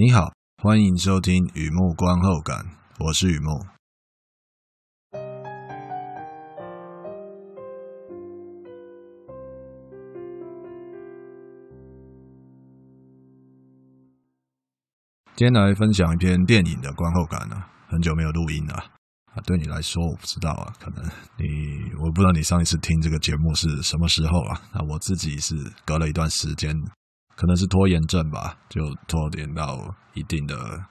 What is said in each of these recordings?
你好，欢迎收听雨幕观后感，我是雨幕。今天来分享一篇电影的观后感呢，很久没有录音了啊。对你来说，我不知道啊，可能你我不知道你上一次听这个节目是什么时候啊？啊。我自己是隔了一段时间。可能是拖延症吧，就拖延到一定的。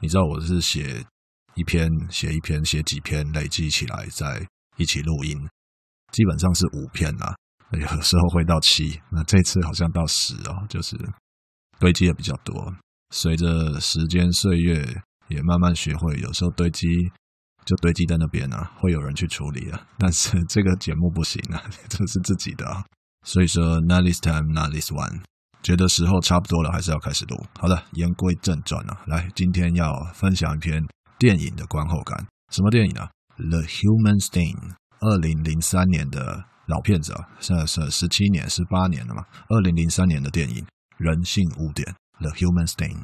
你知道我是写一篇、写一篇、写几篇累积起来再一起录音，基本上是五篇啊，有时候会到七。那这次好像到十哦，就是堆积的比较多。随着时间、岁月也慢慢学会，有时候堆积就堆积在那边啊，会有人去处理了。但是这个节目不行啊，这是自己的，啊，所以说 Not this time, not this one。觉得时候差不多了，还是要开始录。好的，言归正传啊，来，今天要分享一篇电影的观后感。什么电影啊？《The Human Stain》，二零零三年的老片子啊，是是十七年、十八年了嘛。二零零三年的电影《人性污点》《The Human Stain》。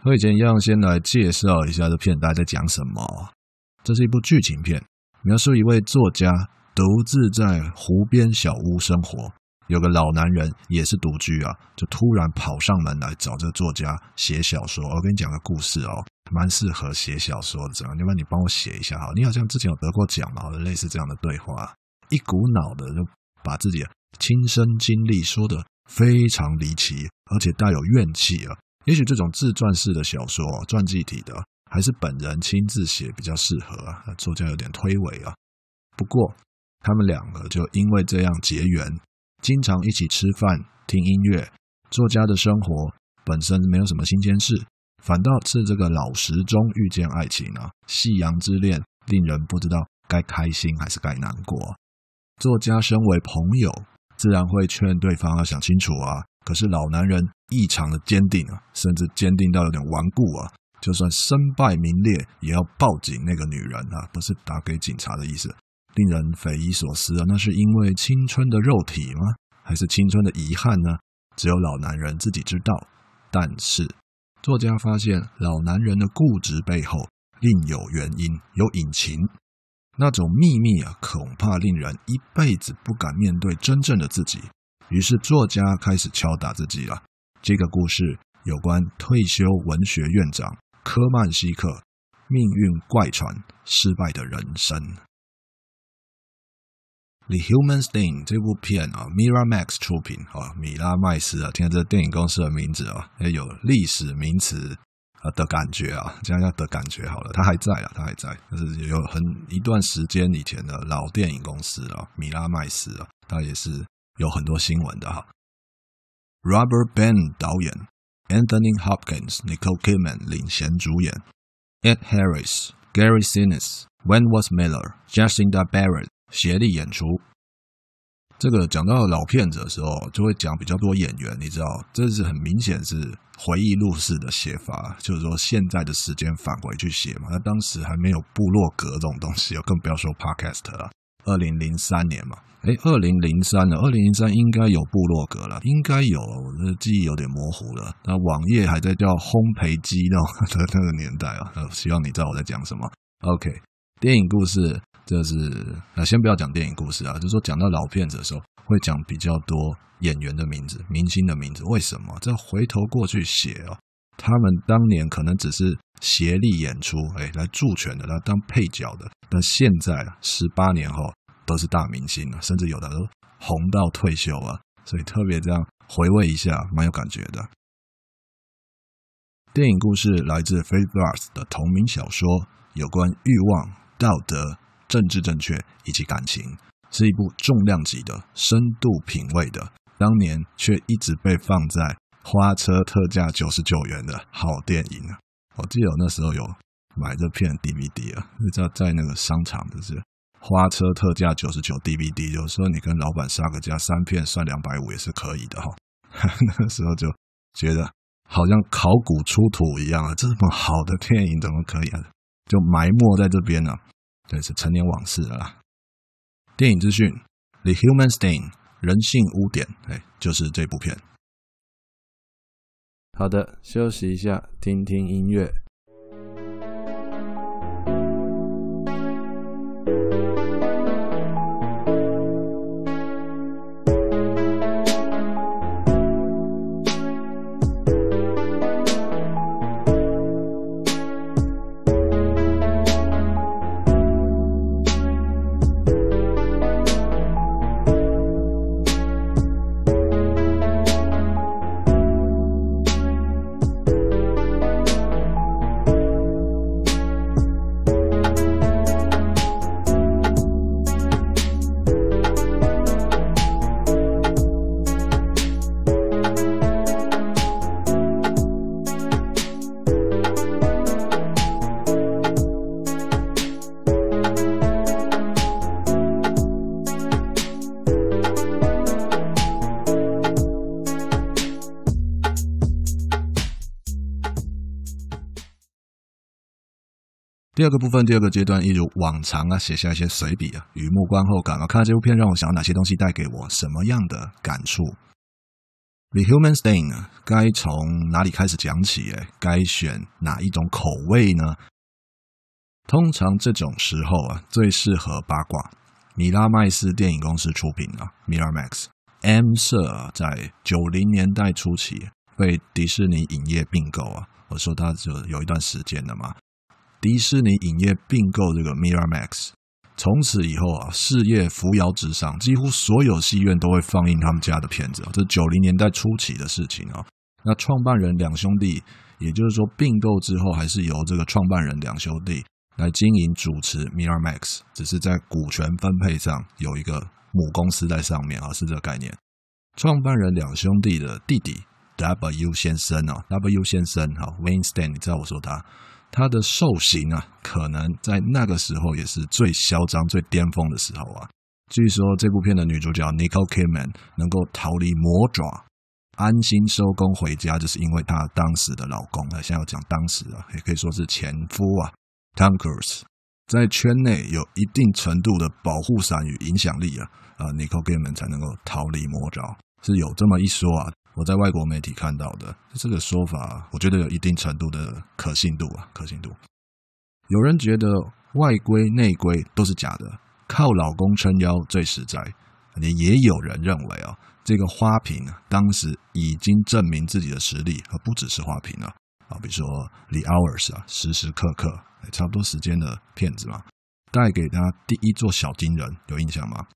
和以前一样，先来介绍一下这片，大家在讲什么。这是一部剧情片，描述一位作家独自在湖边小屋生活。有个老男人也是独居啊，就突然跑上门来找这个作家写小说。我跟你讲个故事哦，蛮适合写小说的。要不然你帮我写一下哈？你好像之前有得过奖嘛？类似这样的对话，一股脑的就把自己亲身经历说的非常离奇，而且带有怨气啊。也许这种自传式的小说，传记体的，还是本人亲自写比较适合啊。作家有点推诿啊。不过他们两个就因为这样结缘。经常一起吃饭、听音乐，作家的生活本身没有什么新鲜事，反倒是这个老时钟遇见爱情啊，夕阳之恋令人不知道该开心还是该难过。作家身为朋友，自然会劝对方要想清楚啊。可是老男人异常的坚定啊，甚至坚定到有点顽固啊，就算身败名裂也要抱紧那个女人啊，不是打给警察的意思。令人匪夷所思啊！那是因为青春的肉体吗？还是青春的遗憾呢？只有老男人自己知道。但是，作家发现老男人的固执背后另有原因，有隐情。那种秘密啊，恐怕令人一辈子不敢面对真正的自己。于是，作家开始敲打自己了。这个故事有关退休文学院长科曼西克，命运怪传，失败的人生。《The Human Stain》这部片啊，Miramax 出品啊，米拉麦斯啊，听到这电影公司的名字啊，有历史名词啊的感觉啊，样加的感觉好了。它还在啊，它还在，就是有很一段时间以前的老电影公司啊，米拉麦斯啊，它也是有很多新闻的哈。Robert Ben 导演，Anthony Hopkins、Nicole Kidman 领衔主演，Ed Harris、Gary Sinise、w e n w o r t h Miller、j u s t i n d a Barrett。协力演出，这个讲到老片子的时候，就会讲比较多演员，你知道，这是很明显是回忆录式的写法，就是说现在的时间返回去写嘛。那当时还没有部落格这种东西，更不要说 podcast 了。二零零三年嘛，哎，二零零三呢？二零零三应该有部落格了，应该有，我的记忆有点模糊了。那网页还在叫烘焙机的 那个年代啊，希望你知道我在讲什么。OK，电影故事。这是那先不要讲电影故事啊，就是说讲到老片子的时候，会讲比较多演员的名字、明星的名字。为什么？这回头过去写哦，他们当年可能只是协力演出，哎，来助拳的，来当配角的。那现在十八年后都是大明星了，甚至有的都红到退休啊。所以特别这样回味一下，蛮有感觉的。电影故事来自《飞 s 的同名小说，有关欲望、道德。政治正确以及感情，是一部重量级的、深度品味的，当年却一直被放在花车特价九十九元的好电影啊！我记得那时候有买这片 DVD 啊，你知道在那个商场就是花车特价九十九 DVD，有时候你跟老板杀个价，三片算两百五也是可以的哈。那个时候就觉得好像考古出土一样啊，这么好的电影怎么可以啊，就埋没在这边呢？对，是成年往事了啦。电影资讯，《The Human Stain》人性污点，哎，就是这部片。好的，休息一下，听听音乐。第二个部分，第二个阶段，一如往常啊，写下一些随笔啊，雨幕后感啊。看看这部片，让我想到哪些东西，带给我什么样的感触？The Human Stain 该从哪里开始讲起？哎，该选哪一种口味呢？通常这种时候啊，最适合八卦。米拉麦斯电影公司出品啊，Miramax。M 社在九零年代初期被迪士尼影业并购啊，我说它就有一段时间了嘛。迪士尼影业并购这个 Miramax，从此以后啊，事业扶摇直上，几乎所有戏院都会放映他们家的片子啊。这九零年代初期的事情啊。那创办人两兄弟，也就是说并购之后，还是由这个创办人两兄弟来经营主持 Miramax，只是在股权分配上有一个母公司，在上面啊，是这个概念。创办人两兄弟的弟弟 W 先生啊，W 先生哈 w i n s t a n 你知道我说他。他的兽刑啊，可能在那个时候也是最嚣张、最巅峰的时候啊。据说这部片的女主角 Nicole Kidman 能够逃离魔爪，安心收工回家，就是因为她当时的老公啊，现在要讲当时啊，也可以说是前夫啊 t a c k e r s 在圈内有一定程度的保护伞与影响力啊，啊，Nicole Kidman 才能够逃离魔爪，是有这么一说啊。我在外国媒体看到的这个说法，我觉得有一定程度的可信度啊，可信度。有人觉得外规内规都是假的，靠老公撑腰最实在。你也有人认为啊，这个花瓶当时已经证明自己的实力，而不只是花瓶了啊。比如说 The Hours 啊，时时刻刻差不多时间的骗子嘛，带给他第一座小金人，有印象吗？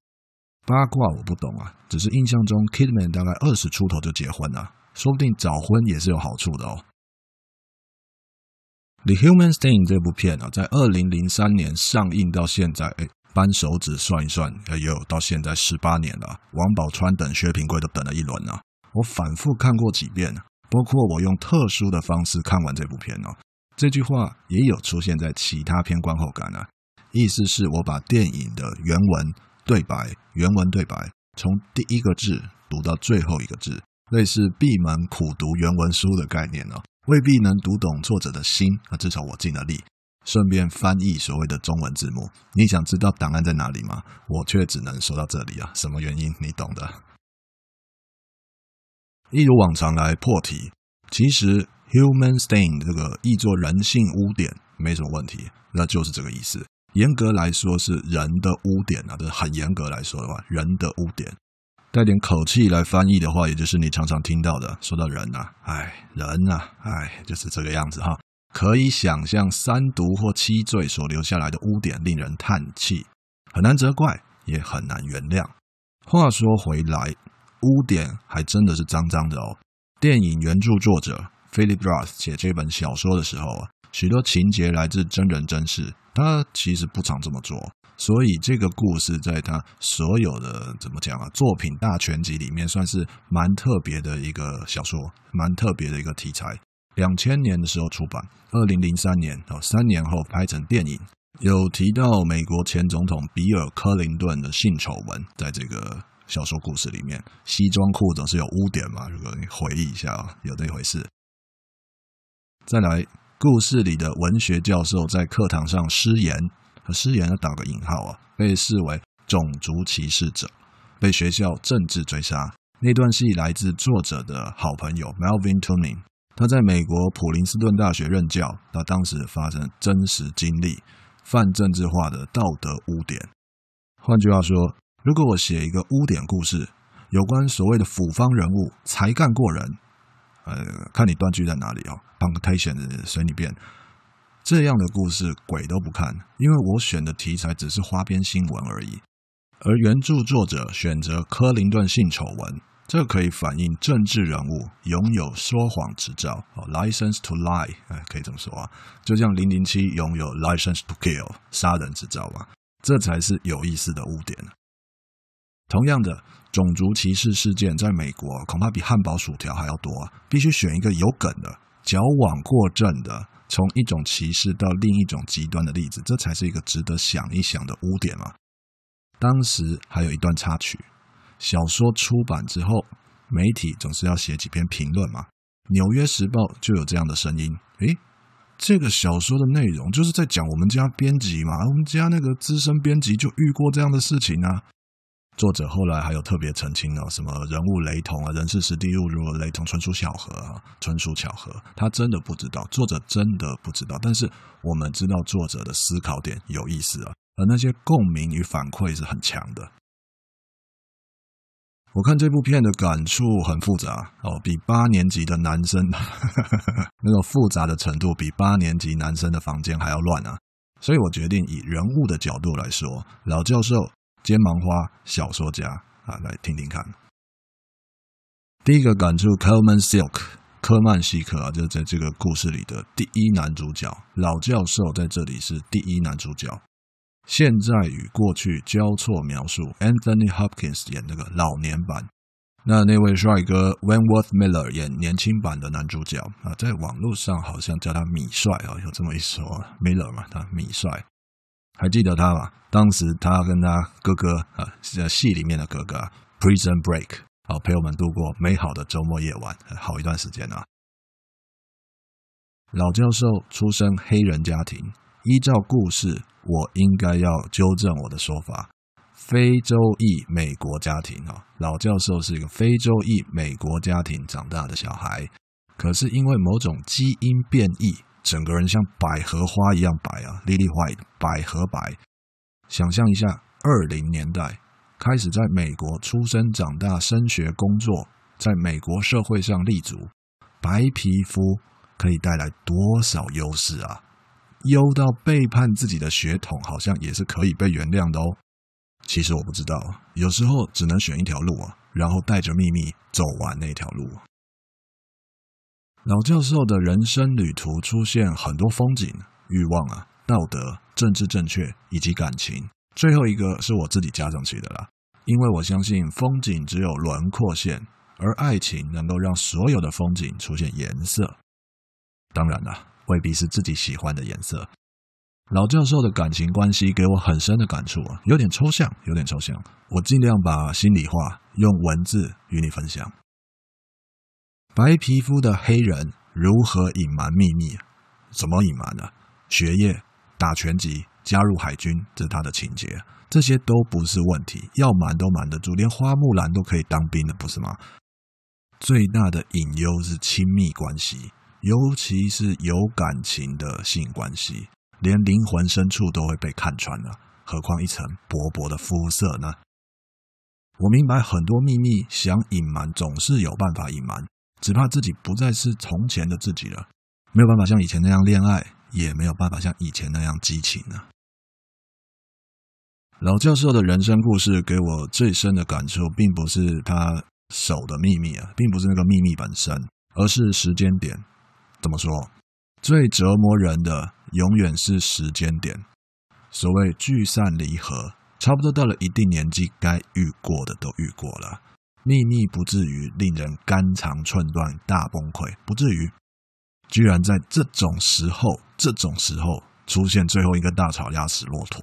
八卦我不懂啊，只是印象中，Kidman 大概二十出头就结婚了，说不定早婚也是有好处的哦。《The Human Stain》这部片啊，在二零零三年上映到现在，哎，扳手指算一算，也有到现在十八年了。王宝川等薛平贵都等了一轮啊。我反复看过几遍，包括我用特殊的方式看完这部片啊。这句话也有出现在其他片观后感啊，意思是我把电影的原文。对白原文对白，从第一个字读到最后一个字，类似闭门苦读原文书的概念呢，未必能读懂作者的心啊。至少我尽了力，顺便翻译所谓的中文字幕。你想知道档案在哪里吗？我却只能说到这里啊，什么原因？你懂的。一如往常来破题，其实 human stain 这个译作人性污点没什么问题，那就是这个意思。严格来说是人的污点啊，这是很严格来说的话，人的污点。带点口气来翻译的话，也就是你常常听到的说到人呐，哎，人呐，哎，就是这个样子哈。可以想象三毒或七罪所留下来的污点，令人叹气，很难责怪，也很难原谅。话说回来，污点还真的是脏脏的哦。电影原著作者 Philip Roth 写这本小说的时候啊。许多情节来自真人真事，他其实不常这么做，所以这个故事在他所有的怎么讲啊作品大全集里面算是蛮特别的一个小说，蛮特别的一个题材。两千年的时候出版，二零零三年哦，三年后拍成电影，有提到美国前总统比尔·克林顿的性丑闻，在这个小说故事里面，西装裤总是有污点嘛？如果你回忆一下有这回事。再来。故事里的文学教授在课堂上失言，和失言了打个引号啊，被视为种族歧视者，被学校政治追杀。那段戏来自作者的好朋友 Melvin t u i n g 他在美国普林斯顿大学任教，他当时发生真实经历，犯政治化的道德污点。换句话说，如果我写一个污点故事，有关所谓的腐方人物，才干过人。呃，看你断句在哪里哦，punctuation 随你变。这样的故事鬼都不看，因为我选的题材只是花边新闻而已。而原著作者选择克林顿性丑闻，这可以反映政治人物拥有说谎执照哦，license to lie，哎，可以这么说啊，就像零零七拥有 license to kill 杀人执照吧，这才是有意思的污点。同样的。种族歧视事件在美国恐怕比汉堡薯条还要多啊！必须选一个有梗的、矫枉过正的，从一种歧视到另一种极端的例子，这才是一个值得想一想的污点啊。当时还有一段插曲，小说出版之后，媒体总是要写几篇评论嘛。《纽约时报》就有这样的声音：诶。这个小说的内容就是在讲我们家编辑嘛，我们家那个资深编辑就遇过这样的事情啊。作者后来还有特别澄清哦，什么人物雷同啊，人事实地物如果雷同，纯属巧合啊，纯属巧合。他真的不知道，作者真的不知道。但是我们知道作者的思考点有意思啊，而那些共鸣与反馈是很强的。我看这部片的感触很复杂哦，比八年级的男生 那个复杂的程度，比八年级男生的房间还要乱啊。所以我决定以人物的角度来说，老教授。肩芒花小说家啊，来听听看。第一个感触，Silk 科曼西克啊，就在这个故事里的第一男主角，老教授在这里是第一男主角。现在与过去交错描述，Anthony Hopkins 演那个老年版，那那位帅哥 Vanworth Miller 演年轻版的男主角啊，在网络上好像叫他米帅啊，有这么一说，Miller 嘛，他米帅。还记得他吗？当时他跟他哥哥啊，戏里面的哥哥，Prison Break，好陪我们度过美好的周末夜晚，好一段时间啊。老教授出生黑人家庭，依照故事，我应该要纠正我的说法，非洲裔美国家庭啊，老教授是一个非洲裔美国家庭长大的小孩，可是因为某种基因变异。整个人像百合花一样白啊，Lily White，百合白。想象一下，二零年代开始在美国出生、长大、升学、工作，在美国社会上立足，白皮肤可以带来多少优势啊？优到背叛自己的血统，好像也是可以被原谅的哦。其实我不知道，有时候只能选一条路啊，然后带着秘密走完那条路。老教授的人生旅途出现很多风景、欲望啊、道德、政治正确以及感情。最后一个是我自己加上去的啦，因为我相信风景只有轮廓线，而爱情能够让所有的风景出现颜色。当然啦，未必是自己喜欢的颜色。老教授的感情关系给我很深的感触啊，有点抽象，有点抽象。我尽量把心里话用文字与你分享。白皮肤的黑人如何隐瞒秘密？怎么隐瞒呢？学业、打拳击、加入海军，这是他的情节，这些都不是问题，要瞒都瞒得住。连花木兰都可以当兵的，不是吗？最大的隐忧是亲密关系，尤其是有感情的性关系，连灵魂深处都会被看穿了，何况一层薄薄的肤色呢？我明白很多秘密，想隐瞒总是有办法隐瞒。只怕自己不再是从前的自己了，没有办法像以前那样恋爱，也没有办法像以前那样激情了。老教授的人生故事给我最深的感触，并不是他手的秘密啊，并不是那个秘密本身，而是时间点。怎么说？最折磨人的，永远是时间点。所谓聚散离合，差不多到了一定年纪，该遇过的都遇过了。秘密不至于令人肝肠寸断、大崩溃，不至于。居然在这种时候、这种时候出现最后一个大草压死骆驼，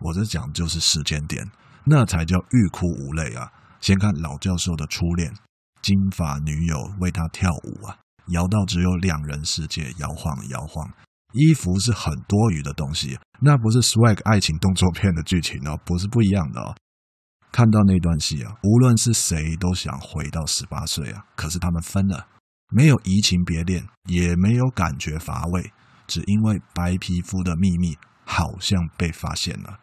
我这讲就是时间点，那才叫欲哭无泪啊！先看老教授的初恋，金发女友为他跳舞啊，摇到只有两人世界，摇晃摇晃，衣服是很多余的东西，那不是 swag 爱情动作片的剧情哦，不是不一样的哦。看到那段戏啊，无论是谁都想回到十八岁啊。可是他们分了，没有移情别恋，也没有感觉乏味，只因为白皮肤的秘密好像被发现了。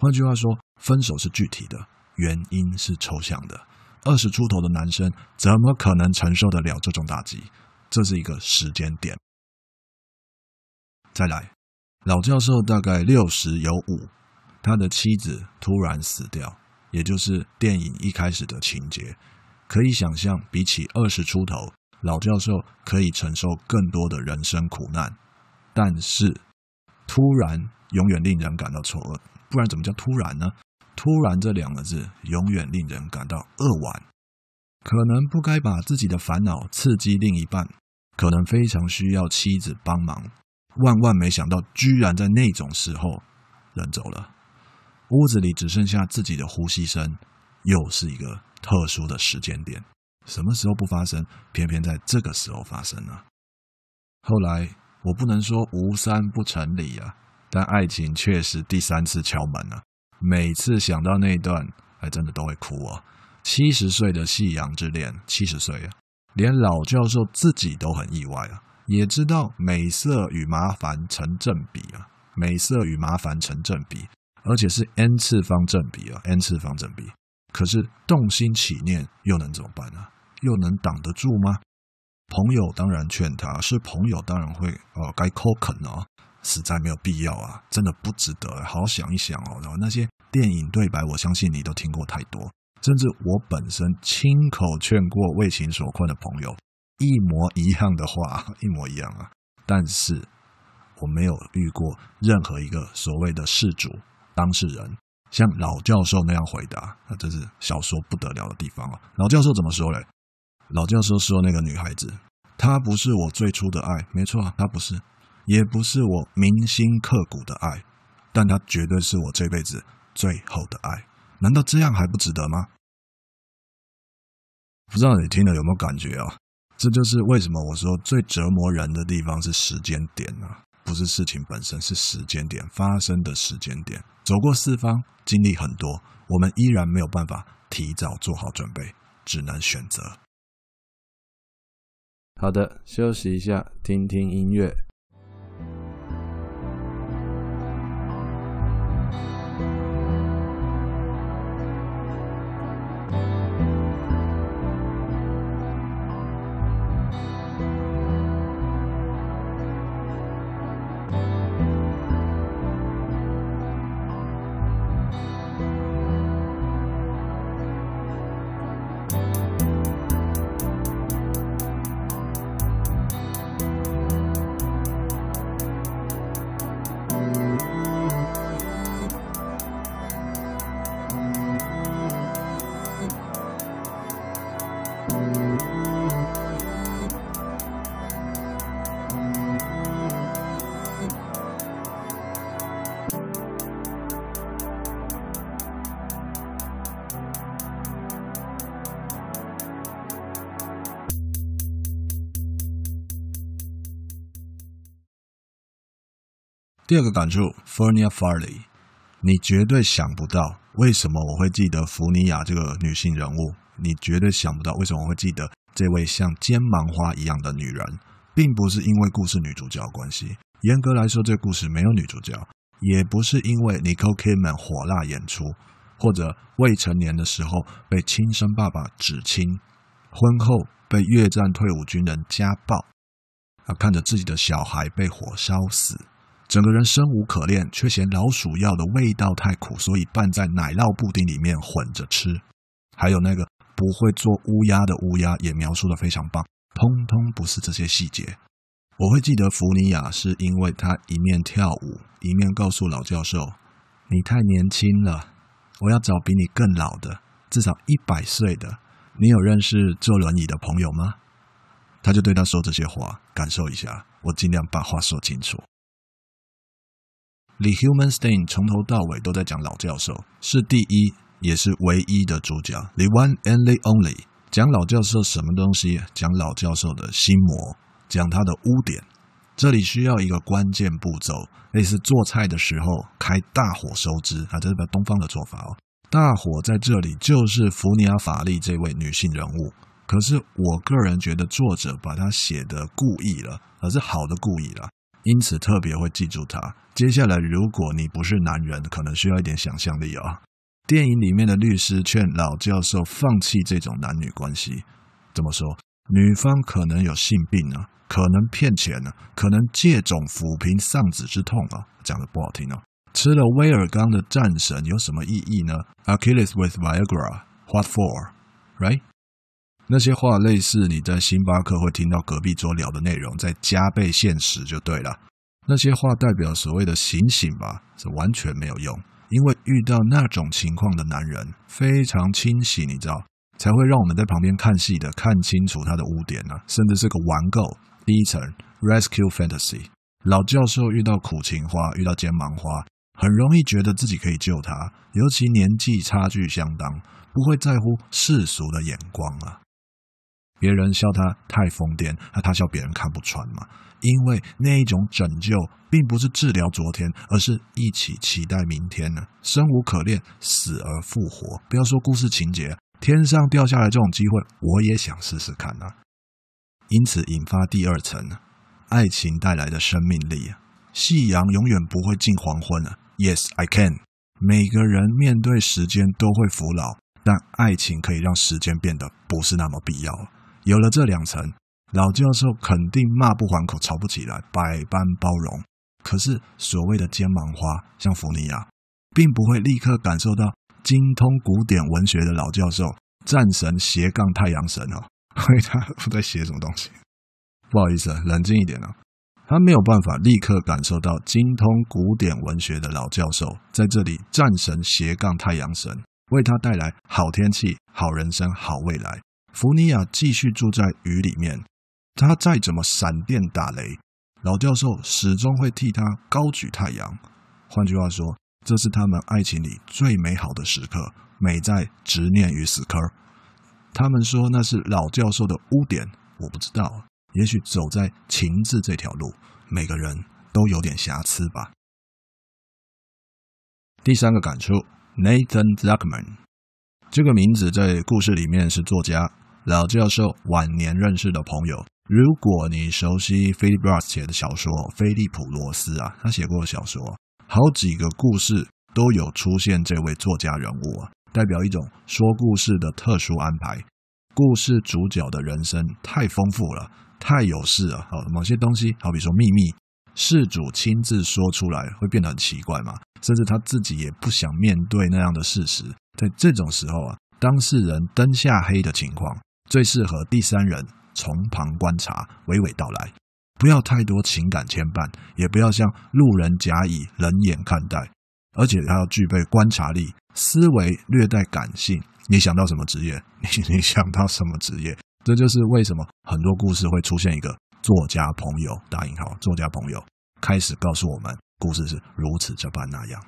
换句话说，分手是具体的原因是抽象的。二十出头的男生怎么可能承受得了这种打击？这是一个时间点。再来，老教授大概六十有五，他的妻子突然死掉。也就是电影一开始的情节，可以想象，比起二十出头老教授，可以承受更多的人生苦难。但是，突然永远令人感到丑恶，不然怎么叫突然呢？突然这两个字，永远令人感到扼腕。可能不该把自己的烦恼刺激另一半，可能非常需要妻子帮忙。万万没想到，居然在那种时候人走了。屋子里只剩下自己的呼吸声，又是一个特殊的时间点。什么时候不发生，偏偏在这个时候发生啊？后来我不能说无三不成理啊，但爱情确实第三次敲门了。每次想到那段，还真的都会哭啊。七十岁的夕阳之恋，七十岁啊，连老教授自己都很意外啊，也知道美色与麻烦成正比啊，美色与麻烦成正比。而且是 n 次方正比啊，n 次方正比。可是动心起念又能怎么办呢？又能挡得住吗？朋友当然劝他，是朋友当然会，呃，该抠啃哦，实在没有必要啊，真的不值得。好好想一想哦。然后那些电影对白，我相信你都听过太多，甚至我本身亲口劝过为情所困的朋友，一模一样的话，一模一样啊。但是我没有遇过任何一个所谓的事主。当事人像老教授那样回答，那真是小说不得了的地方啊！老教授怎么说嘞？老教授说：“那个女孩子，她不是我最初的爱，没错，她不是，也不是我铭心刻骨的爱，但她绝对是我这辈子最后的爱。难道这样还不值得吗？”不知道你听了有没有感觉啊？这就是为什么我说最折磨人的地方是时间点啊，不是事情本身，是时间点发生的时间点。走过四方，经历很多，我们依然没有办法提早做好准备，只能选择。好的，休息一下，听听音乐。第二个感触，f Farley，n i a 你绝对想不到为什么我会记得芙尼亚这个女性人物。你绝对想不到为什么我会记得这位像尖芒花一样的女人，并不是因为故事女主角关系。严格来说，这故事没有女主角，也不是因为 Nicole 尼 m 凯 n 火辣演出，或者未成年的时候被亲生爸爸指亲，婚后被越战退伍军人家暴，啊，看着自己的小孩被火烧死。整个人生无可恋，却嫌老鼠药的味道太苦，所以拌在奶酪布丁里面混着吃。还有那个不会做乌鸦的乌鸦，也描述的非常棒。通通不是这些细节，我会记得弗尼亚，是因为他一面跳舞，一面告诉老教授：“你太年轻了，我要找比你更老的，至少一百岁的。你有认识坐轮椅的朋友吗？”他就对他说这些话，感受一下。我尽量把话说清楚。The Human stain 从头到尾都在讲老教授，是第一也是唯一的主角，the one and the only。讲老教授什么东西？讲老教授的心魔，讲他的污点。这里需要一个关键步骤，类似做菜的时候开大火收汁啊，这是个东方的做法哦。大火在这里就是弗尼亚法利这位女性人物。可是我个人觉得，作者把她写的故意了，而是好的故意了。因此特别会记住他。接下来，如果你不是男人，可能需要一点想象力啊。电影里面的律师劝老教授放弃这种男女关系，怎么说？女方可能有性病啊，可能骗钱啊，可能借种抚平丧子之痛啊，讲的不好听啊。吃了威尔刚的战神有什么意义呢？Achilles with Viagra, what for? Right? 那些话类似你在星巴克会听到隔壁桌聊的内容，再加倍现实就对了。那些话代表所谓的醒醒吧，是完全没有用，因为遇到那种情况的男人非常清醒，你知道才会让我们在旁边看戏的，看清楚他的污点呢，甚至是个玩够第一层 rescue fantasy。老教授遇到苦情花，遇到尖芒花，很容易觉得自己可以救他，尤其年纪差距相当，不会在乎世俗的眼光啊。别人笑他太疯癫，那他笑别人看不穿嘛。因为那一种拯救，并不是治疗昨天，而是一起期待明天呢。生无可恋，死而复活。不要说故事情节，天上掉下来这种机会，我也想试试看呐。因此引发第二层，爱情带来的生命力。夕阳永远不会近黄昏啊。Yes, I can。每个人面对时间都会服老，但爱情可以让时间变得不是那么必要。有了这两层，老教授肯定骂不还口，吵不起来，百般包容。可是所谓的尖芒花，像福尼亚，并不会立刻感受到精通古典文学的老教授战神斜杠太阳神哦，以 他不在写什么东西。不好意思，冷静一点啊，他没有办法立刻感受到精通古典文学的老教授在这里战神斜杠太阳神为他带来好天气、好人生、好未来。福尼亚继续住在雨里面，他再怎么闪电打雷，老教授始终会替他高举太阳。换句话说，这是他们爱情里最美好的时刻，美在执念与死磕。他们说那是老教授的污点，我不知道，也许走在情字这条路，每个人都有点瑕疵吧。第三个感触，Nathan z u c k m a n 这个名字在故事里面是作家。老教授晚年认识的朋友，如果你熟悉菲利普罗斯写的小说，菲利普罗斯啊，他写过的小说，好几个故事都有出现这位作家人物啊，代表一种说故事的特殊安排。故事主角的人生太丰富了，太有事了。好，某些东西，好比说秘密，事主亲自说出来会变得很奇怪嘛，甚至他自己也不想面对那样的事实。在这种时候啊，当事人灯下黑的情况。最适合第三人从旁观察，娓娓道来，不要太多情感牵绊，也不要像路人甲乙冷眼看待，而且他要具备观察力，思维略带感性。你想到什么职业？你 你想到什么职业？这就是为什么很多故事会出现一个作家朋友，答引号作家朋友开始告诉我们故事是如此这般那样。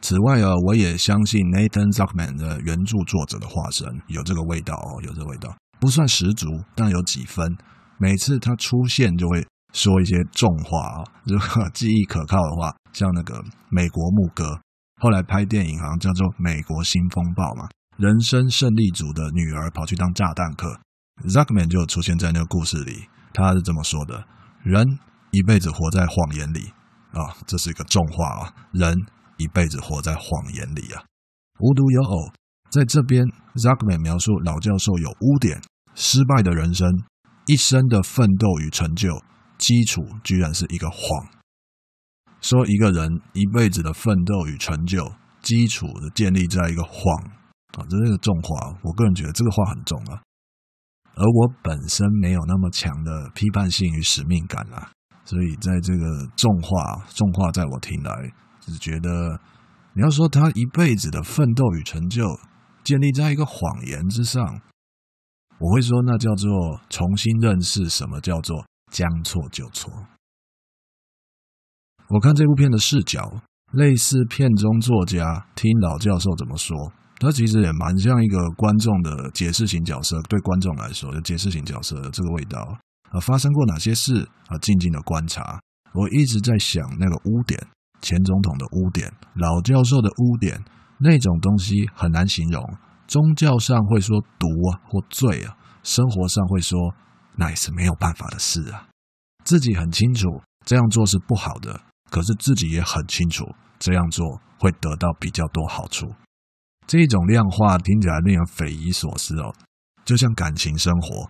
此外啊，我也相信 Nathan Zuckman 的原著作者的化身有这个味道哦，有这味道，不算十足，但有几分。每次他出现就会说一些重话啊，如果记忆可靠的话，像那个美国牧歌后来拍电影好像叫做《美国新风暴》嘛，人生胜利组的女儿跑去当炸弹客，Zuckman 就出现在那个故事里，他是这么说的：“人一辈子活在谎言里啊，这是一个重话啊，人。”一辈子活在谎言里啊！无独有偶，在这边 z a k m a n 描述老教授有污点、失败的人生，一生的奋斗与成就基础居然是一个谎。说一个人一辈子的奋斗与成就基础的建立在一个谎啊，这是个重话。我个人觉得这个话很重啊。而我本身没有那么强的批判性与使命感啊，所以在这个重话，重话在我听来。只觉得，你要说他一辈子的奋斗与成就建立在一个谎言之上，我会说那叫做重新认识什么叫做将错就错。我看这部片的视角，类似片中作家听老教授怎么说，他其实也蛮像一个观众的解释型角色。对观众来说，就解释型角色这个味道啊，发生过哪些事啊？静静的观察。我一直在想那个污点。前总统的污点，老教授的污点，那种东西很难形容。宗教上会说毒啊或罪啊，生活上会说那也是没有办法的事啊。自己很清楚这样做是不好的，可是自己也很清楚这样做会得到比较多好处。这种量化听起来令人匪夷所思哦。就像感情生活，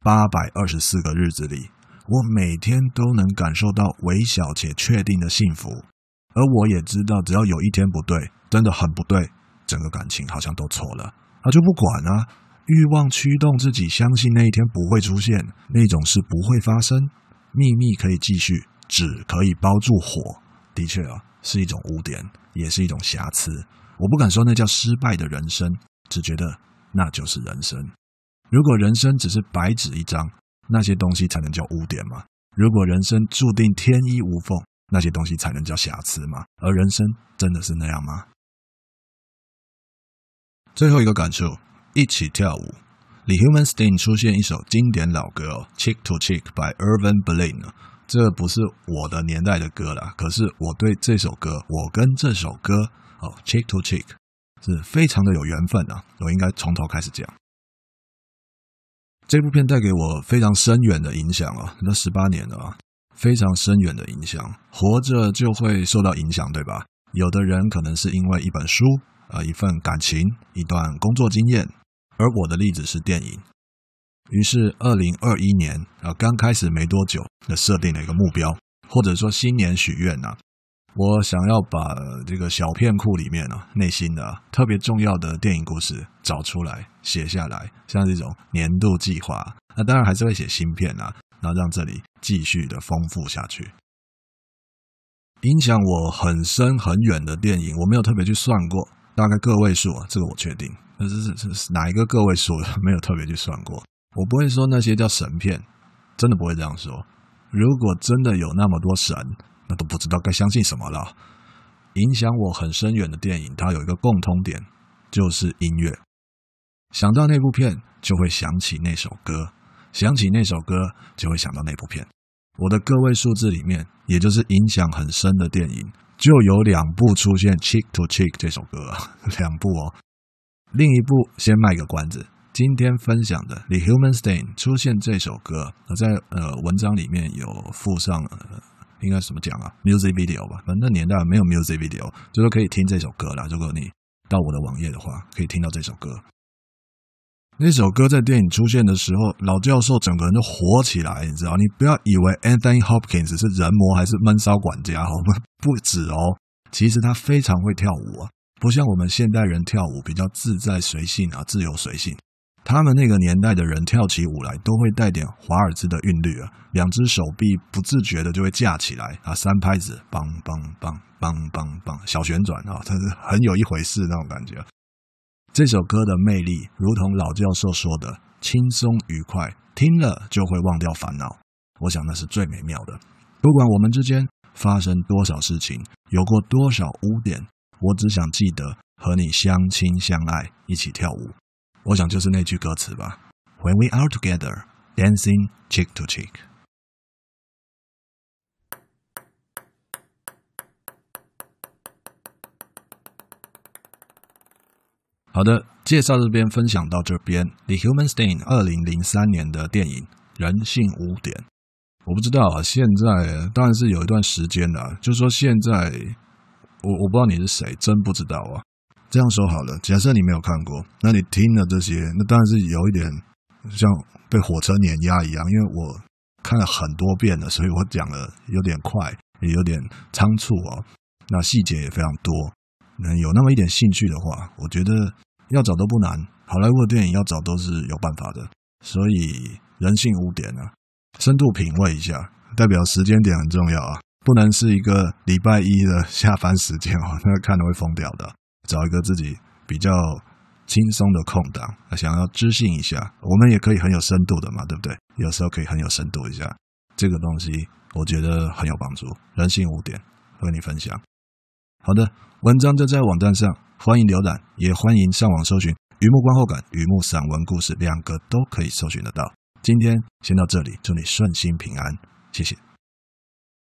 八百二十四个日子里，我每天都能感受到微小且确定的幸福。而我也知道，只要有一天不对，真的很不对，整个感情好像都错了。他就不管啊，欲望驱动自己相信那一天不会出现，那种事不会发生。秘密可以继续，纸可以包住火。的确啊，是一种污点，也是一种瑕疵。我不敢说那叫失败的人生，只觉得那就是人生。如果人生只是白纸一张，那些东西才能叫污点吗？如果人生注定天衣无缝？那些东西才能叫瑕疵吗？而人生真的是那样吗？最后一个感受，一起跳舞。The Human Stain 出现一首经典老歌《Chick to Chick》by Irving Berlin。这不是我的年代的歌啦，可是我对这首歌，我跟这首歌哦，《Chick to Chick》是非常的有缘分啊！我应该从头开始讲。这部片带给我非常深远的影响啊，那十八年了啊。非常深远的影响，活着就会受到影响，对吧？有的人可能是因为一本书、呃一份感情、一段工作经验，而我的例子是电影。于是，二零二一年啊，刚开始没多久，就设定了一个目标，或者说新年许愿呐，我想要把这个小片库里面啊内心的特别重要的电影故事找出来写下来，像这种年度计划，那当然还是会写新片啊。那让这里继续的丰富下去。影响我很深很远的电影，我没有特别去算过，大概个位数，这个我确定。但是是哪一个个位数 没有特别去算过。我不会说那些叫神片，真的不会这样说。如果真的有那么多神，那都不知道该相信什么了。影响我很深远的电影，它有一个共通点，就是音乐。想到那部片，就会想起那首歌。想起那首歌，就会想到那部片。我的个位数字里面，也就是影响很深的电影，就有两部出现《c h e c k to c h e c k 这首歌，两部哦。另一部先卖个关子。今天分享的《The Human Stain》出现这首歌，我在呃文章里面有附上，应该怎么讲啊？Music video 吧，反正年代没有 Music video，就说可以听这首歌啦。如果你到我的网页的话，可以听到这首歌。那首歌在电影出现的时候，老教授整个人就火起来，你知道？你不要以为 Anthony Hopkins 是人魔还是闷骚管家，好吗？不止哦，其实他非常会跳舞啊，不像我们现代人跳舞比较自在随性啊，自由随性。他们那个年代的人跳起舞来，都会带点华尔兹的韵律啊，两只手臂不自觉的就会架起来啊，三拍子，梆梆梆梆梆梆，小旋转啊，它 是很有一回事那种感觉。这首歌的魅力，如同老教授说的，轻松愉快，听了就会忘掉烦恼。我想那是最美妙的。不管我们之间发生多少事情，有过多少污点，我只想记得和你相亲相爱，一起跳舞。我想就是那句歌词吧：When we are together, dancing cheek to cheek。好的，介绍这边分享到这边，《The Human Stain》二零零三年的电影《人性污点》，我不知道啊，现在当然是有一段时间了。就是说，现在我我不知道你是谁，真不知道啊。这样说好了，假设你没有看过，那你听了这些，那当然是有一点像被火车碾压一样，因为我看了很多遍了，所以我讲的有点快，也有点仓促啊。那细节也非常多，能有那么一点兴趣的话，我觉得。要找都不难，好莱坞的电影要找都是有办法的，所以人性污点啊，深度品味一下，代表时间点很重要啊，不能是一个礼拜一的下班时间哦，那个看了会疯掉的，找一个自己比较轻松的空档想要知性一下，我们也可以很有深度的嘛，对不对？有时候可以很有深度一下，这个东西我觉得很有帮助，人性污点和你分享。好的，文章就在网站上。欢迎浏览，也欢迎上网搜寻“雨木观后感”、“雨木散文故事”，两个都可以搜寻得到。今天先到这里，祝你顺心平安，谢谢。